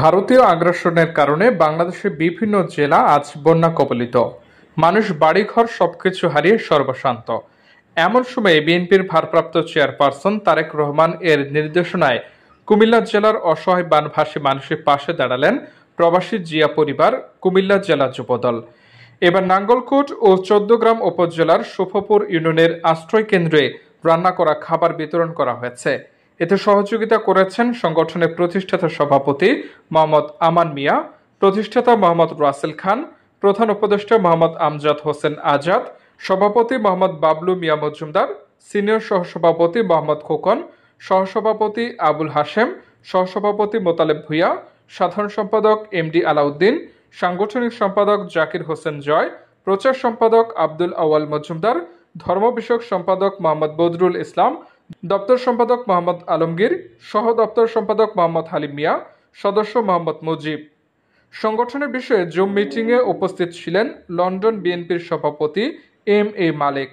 ভারতীয় আগ্রাসনের কারণে বাংলাদেশের বিভিন্ন জেলা আজ বন্যা কবলিত মানুষ বাড়িঘর সবকিছু হারিয়ে সর্বশান্ত এমন সময়ে বিএনপির ভারপ্রাপ্ত চেয়ারপারসন তারেক রহমান এর নির্দেশনায় কুমিল্লা জেলার অসহায় বানভাসী মানুষের পাশে দাঁড়ালেন প্রবাসী জিয়া পরিবার কুমিল্লা জেলা যুবদল এবার নাঙ্গলকোট ও চোদ্দগ্রাম উপজেলার সুফপুর ইউনিয়নের আশ্রয় কেন্দ্রে রান্না করা খাবার বিতরণ করা হয়েছে এতে সহযোগিতা করেছেন সংগঠনের প্রতিষ্ঠাতা সভাপতি মোহাম্মদ আমান মিয়া প্রতিষ্ঠাতা মোহাম্মদ রাসেল খান প্রধান উপদেষ্টা মোহাম্মদ আমজাদ হোসেন আজাদ সভাপতি মোহাম্মদ বাবলু মিয়া মজুমদার সিনিয়র সহসভাপতি মোহাম্মদ খোকন সহসভাপতি আবুল হাশেম সহসভাপতি মোতালেব ভুইয়া সাধারণ সম্পাদক এমডি আলাউদ্দিন সাংগঠনিক সম্পাদক জাকির হোসেন জয় প্রচার সম্পাদক আব্দুল আওয়াল মজুমদার ধর্ম বিষয়ক সম্পাদক মোহাম্মদ বদরুল ইসলাম দপ্তর সম্পাদক মোহাম্মদ আলমগীর সহ দপ্তর সম্পাদক মোহাম্মদ হালিম মিয়া সদস্য মোহাম্মদ মুজিব সংগঠনের বিষয়ে জুম মিটিংয়ে উপস্থিত ছিলেন লন্ডন বিএনপির সভাপতি এম এ মালিক